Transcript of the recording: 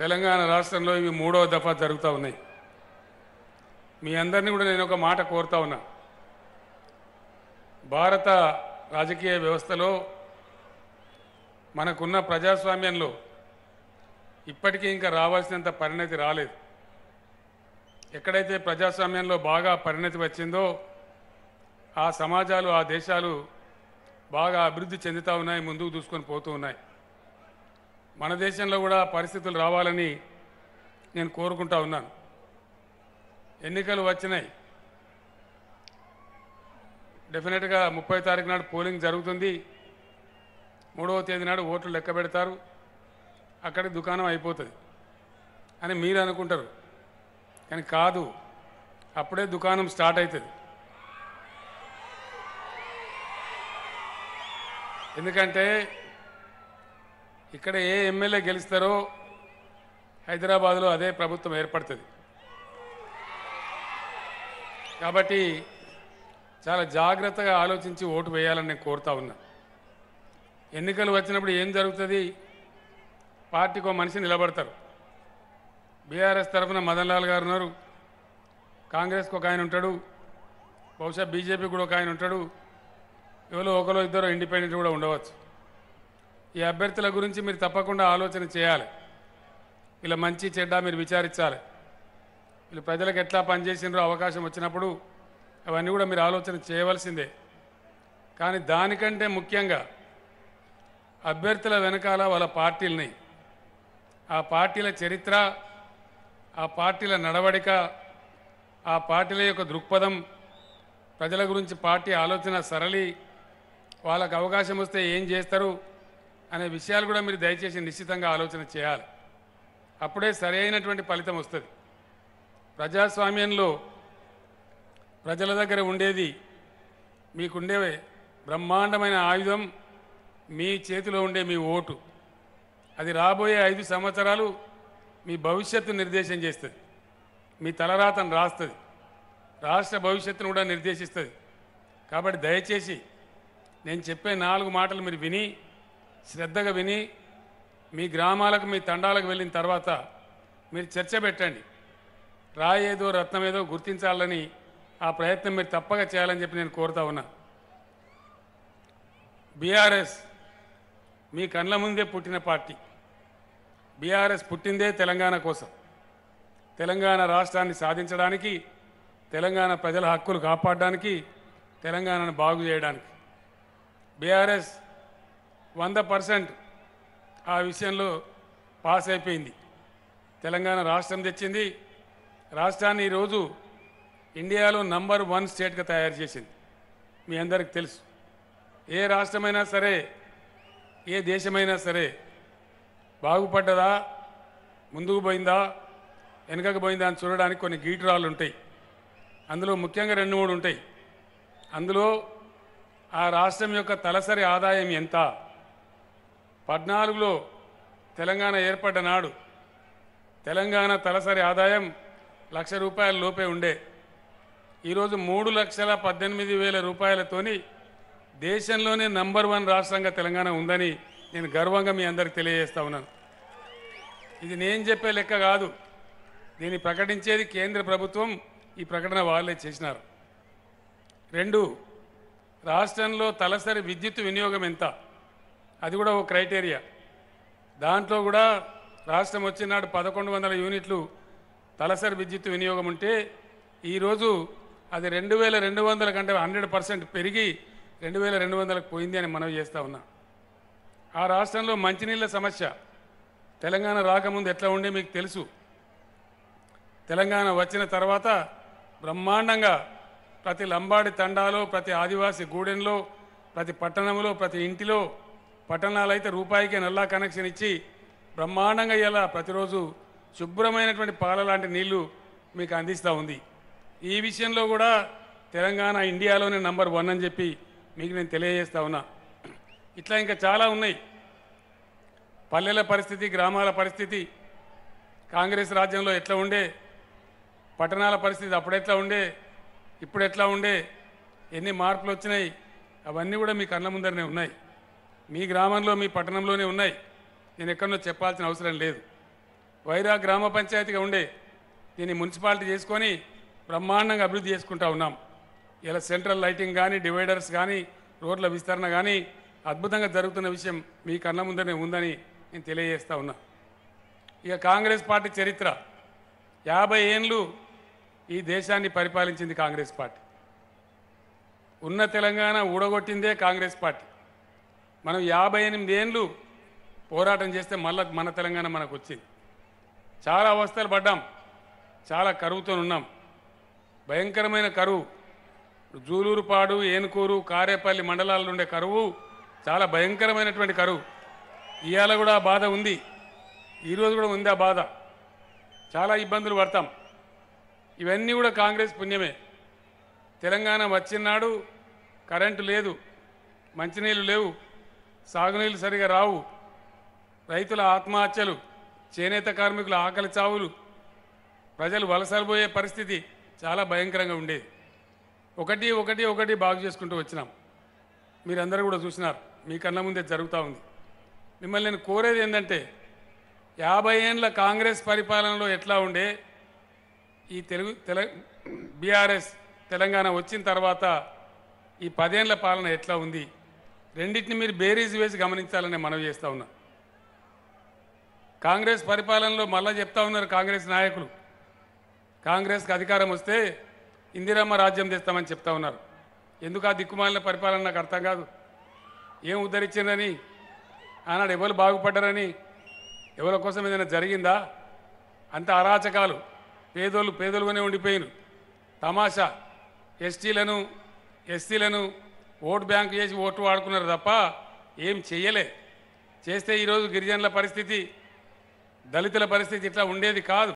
తెలంగాణ రాష్ట్రంలో ఇవి మూడో దఫా జరుగుతూ ఉన్నాయి మీ అందరినీ కూడా నేను ఒక మాట కోరుతా ఉన్నా భారత రాజకీయ వ్యవస్థలో మనకున్న ప్రజాస్వామ్యంలో ఇప్పటికీ ఇంకా రావాల్సినంత పరిణతి రాలేదు ఎక్కడైతే ప్రజాస్వామ్యంలో బాగా పరిణతి వచ్చిందో ఆ సమాజాలు ఆ దేశాలు బాగా అభివృద్ధి చెందుతూ ఉన్నాయి ముందుకు దూసుకొని పోతూ ఉన్నాయి మన దేశంలో కూడా పరిస్థితులు రావాలని నేను కోరుకుంటా ఉన్నాను ఎన్నికలు వచ్చినాయి డెఫినెట్గా ముప్పై తారీఖు నాడు పోలింగ్ జరుగుతుంది మూడవ తేదీ నాడు ఓట్లు లెక్క పెడతారు అక్కడికి దుకాణం అయిపోతుంది అని మీరు అనుకుంటారు కానీ కాదు అప్పుడే దుకాణం స్టార్ట్ అవుతుంది ఎందుకంటే ఇక్కడ ఏ ఎమ్మెల్యే గెలుస్తారో హైదరాబాద్లో అదే ప్రభుత్వం ఏర్పడుతుంది కాబట్టి చాలా జాగ్రత్తగా ఆలోచించి ఓటు వేయాలని నేను కోరుతా ఉన్నా ఎన్నికలు వచ్చినప్పుడు ఏం జరుగుతుంది పార్టీకి ఒక మనిషి నిలబడతారు బీఆర్ఎస్ తరఫున మదన్లాల్ గారు ఉన్నారు కాంగ్రెస్కి ఒక ఆయన ఉంటాడు బహుశా బీజేపీ కూడా ఒక ఆయన ఉంటాడు ఎవరో ఒకరో ఇద్దరు ఇండిపెండెంట్ కూడా ఉండవచ్చు ఈ అభ్యర్థుల గురించి మీరు తప్పకుండా ఆలోచన చేయాలి వీళ్ళ మంచి చెడ్డ మీరు విచారించాలి వీళ్ళు ప్రజలకు ఎట్లా పనిచేసినారో అవకాశం వచ్చినప్పుడు అవన్నీ కూడా మీరు ఆలోచన చేయవలసిందే కానీ దానికంటే ముఖ్యంగా అభ్యర్థుల వెనకాల వాళ్ళ పార్టీలని ఆ పార్టీల చరిత్ర ఆ పార్టీల నడవడిక ఆ పార్టీల యొక్క దృక్పథం ప్రజల గురించి పార్టీ ఆలోచన సరళి వాళ్ళకు అవకాశం వస్తే ఏం చేస్తారు అనే విషయాలు కూడా మీరు దయచేసి నిశ్చితంగా ఆలోచన చేయాలి అప్పుడే సరైనటువంటి ఫలితం వస్తుంది ప్రజాస్వామ్యంలో ప్రజల దగ్గర ఉండేది మీకుండే బ్రహ్మాండమైన ఆయుధం మీ చేతిలో ఉండే మీ ఓటు అది రాబోయే ఐదు సంవత్సరాలు మీ భవిష్యత్తు నిర్దేశం చేస్తుంది మీ తలరాతను రాస్తుంది రాష్ట్ర భవిష్యత్తును కూడా నిర్దేశిస్తుంది కాబట్టి దయచేసి నేను చెప్పే నాలుగు మాటలు మీరు విని శ్రద్ధగా విని మీ గ్రామాలకు మీ తండాలకు వెళ్ళిన తర్వాత మీరు చర్చ పెట్టండి రాయేదో రత్నమేదో గుర్తించాలని ఆ ప్రయత్నం మీరు తప్పగా చేయాలని చెప్పి నేను కోరుతా ఉన్నా బీఆర్ఎస్ మీ కళ్ళ ముందే పుట్టిన పార్టీ బీఆర్ఎస్ పుట్టిందే తెలంగాణ కోసం తెలంగాణ రాష్ట్రాన్ని సాధించడానికి తెలంగాణ ప్రజల హక్కులు కాపాడడానికి తెలంగాణను బాగు చేయడానికి బీఆర్ఎస్ వంద పర్సెంట్ ఆ విషయంలో పాస్ అయిపోయింది తెలంగాణ రాష్ట్రం తెచ్చింది రాష్ట్రాన్ని ఈరోజు ఇండియాలో నంబర్ వన్ స్టేట్గా తయారు చేసింది మీ అందరికి తెలుసు ఏ రాష్ట్రమైనా సరే ఏ దేశమైనా సరే బాగుపడ్డదా ముందుకు పోయిందా వెనుకకు పోయిందా అని చూడడానికి కొన్ని గీటురాళ్ళు ఉంటాయి అందులో ముఖ్యంగా రెండు మూడు ఉంటాయి అందులో ఆ రాష్ట్రం యొక్క తలసరి ఆదాయం ఎంత పద్నాలుగులో తెలంగాణ ఏర్పడ్డ నాడు తెలంగాణ తలసరి ఆదాయం లక్ష రూపాయల లోపే ఉండే ఈరోజు మూడు లక్షల పద్దెనిమిది వేల రూపాయలతోని దేశంలోనే నంబర్ వన్ రాష్ట్రంగా తెలంగాణ ఉందని నేను గర్వంగా మీ అందరికి తెలియజేస్తా ఉన్నాను ఇది నేను చెప్పే లెక్క కాదు దీన్ని ప్రకటించేది కేంద్ర ప్రభుత్వం ఈ ప్రకటన వాళ్ళే చేసినారు రెండు రాష్ట్రంలో తలసరి విద్యుత్ వినియోగం ఎంత అది కూడా ఒక క్రైటీరియా దాంట్లో కూడా రాష్ట్రం వచ్చినాడు పదకొండు వందల యూనిట్లు తలసరి విద్యుత్ వినియోగం ఉంటే ఈరోజు అది రెండు వేల రెండు వందల కంటే హండ్రెడ్ పర్సెంట్ పెరిగి రెండు వేల రెండు వందలకు పోయింది అని మనం చేస్తూ ఉన్నాం ఆ రాష్ట్రంలో మంచినీళ్ళ సమస్య తెలంగాణ రాకముందు ఎట్లా ఉండే మీకు తెలుసు తెలంగాణ వచ్చిన తర్వాత బ్రహ్మాండంగా ప్రతి లంబాడి తండాలో ప్రతి ఆదివాసీ గూడెంలో ప్రతి పట్టణంలో ప్రతి ఇంటిలో పట్టణాలు అయితే రూపాయికి నల్లా కనెక్షన్ ఇచ్చి బ్రహ్మాండంగా ఇలా ప్రతిరోజు శుభ్రమైనటువంటి పాల లాంటి నీళ్లు మీకు అందిస్తూ ఉంది ఈ విషయంలో కూడా తెలంగాణ ఇండియాలోనే నంబర్ వన్ అని చెప్పి మీకు నేను తెలియజేస్తా ఉన్నా ఇట్లా ఇంకా చాలా ఉన్నాయి పల్లెల పరిస్థితి గ్రామాల పరిస్థితి కాంగ్రెస్ రాజ్యంలో ఎట్లా ఉండే పట్టణాల పరిస్థితి అప్పుడెట్లా ఉండే ఇప్పుడు ఎట్లా ఉండే ఎన్ని మార్పులు వచ్చినాయి అవన్నీ కూడా మీ కళ్ళ ముందరనే ఉన్నాయి మీ గ్రామంలో మీ పట్టణంలోనే ఉన్నాయి నేను ఎక్కడనో చెప్పాల్సిన అవసరం లేదు వైరా గ్రామ పంచాయతీగా ఉండే దీన్ని మున్సిపాలిటీ చేసుకొని బ్రహ్మాండంగా అభివృద్ధి చేసుకుంటా ఉన్నాం ఇలా సెంట్రల్ లైటింగ్ కానీ డివైడర్స్ కానీ రోడ్ల విస్తరణ కానీ అద్భుతంగా జరుగుతున్న విషయం మీ కన్న ముందనే ఉందని నేను తెలియజేస్తూ ఉన్నా ఇక కాంగ్రెస్ పార్టీ చరిత్ర యాభై ఏళ్ళు ఈ దేశాన్ని పరిపాలించింది కాంగ్రెస్ పార్టీ ఉన్న తెలంగాణ ఊడగొట్టిందే కాంగ్రెస్ పార్టీ మనం యాభై ఎనిమిది ఏళ్ళు పోరాటం చేస్తే మళ్ళీ మన తెలంగాణ మనకు వచ్చింది చాలా అవస్థలు పడ్డాం చాలా కరువుతో ఉన్నాం భయంకరమైన కరువు జూలూరుపాడు ఏనుకూరు కారేపల్లి మండలాల్లో ఉండే కరువు చాలా భయంకరమైనటువంటి కరువు ఇవాళ కూడా బాధ ఉంది ఈరోజు కూడా ఉంది ఆ బాధ చాలా ఇబ్బందులు పడతాం ఇవన్నీ కూడా కాంగ్రెస్ పుణ్యమే తెలంగాణ వచ్చినాడు కరెంటు లేదు మంచినీళ్ళు లేవు సాగునీళ్ళు సరిగా రావు రైతుల ఆత్మహత్యలు చేనేత కార్మికుల ఆకలి చావులు ప్రజలు వలసలబోయే పరిస్థితి చాలా భయంకరంగా ఉండేది ఒకటి ఒకటి ఒకటి బాగు చేసుకుంటూ వచ్చినాం మీరందరూ కూడా చూసినారు మీ కన్నా ముందే జరుగుతూ ఉంది మిమ్మల్ని నేను కోరేది ఏంటంటే యాభై ఏండ్ల కాంగ్రెస్ పరిపాలనలో ఎట్లా ఉండే ఈ తెలుగు తెల బీఆర్ఎస్ తెలంగాణ వచ్చిన తర్వాత ఈ పదేండ్ల పాలన ఎట్లా ఉంది రెండింటిని మీరు బేరీజ్ వేసి గమనించాలని మనవి చేస్తూ ఉన్నా కాంగ్రెస్ పరిపాలనలో మళ్ళా చెప్తా ఉన్నారు కాంగ్రెస్ నాయకులు కాంగ్రెస్కి అధికారం వస్తే ఇందిరమ్మ రాజ్యం తెస్తామని చెప్తా ఉన్నారు ఎందుకు ఆ దిక్కుమాలిన పరిపాలన నాకు అర్థం కాదు ఏం ఉద్ధరించిందని ఆనాడు ఎవరు బాగుపడ్డారని ఎవరి కోసం ఏదైనా జరిగిందా అంత అరాచకాలు పేదోళ్ళు పేదోలుగానే ఉండిపోయిన తమాషా ఎస్టీలను ఎస్సీలను ఓటు బ్యాంకు చేసి ఓటు వాడుకున్నారు తప్ప ఏం చెయ్యలే చేస్తే ఈరోజు గిరిజనుల పరిస్థితి దళితుల పరిస్థితి ఇట్లా ఉండేది కాదు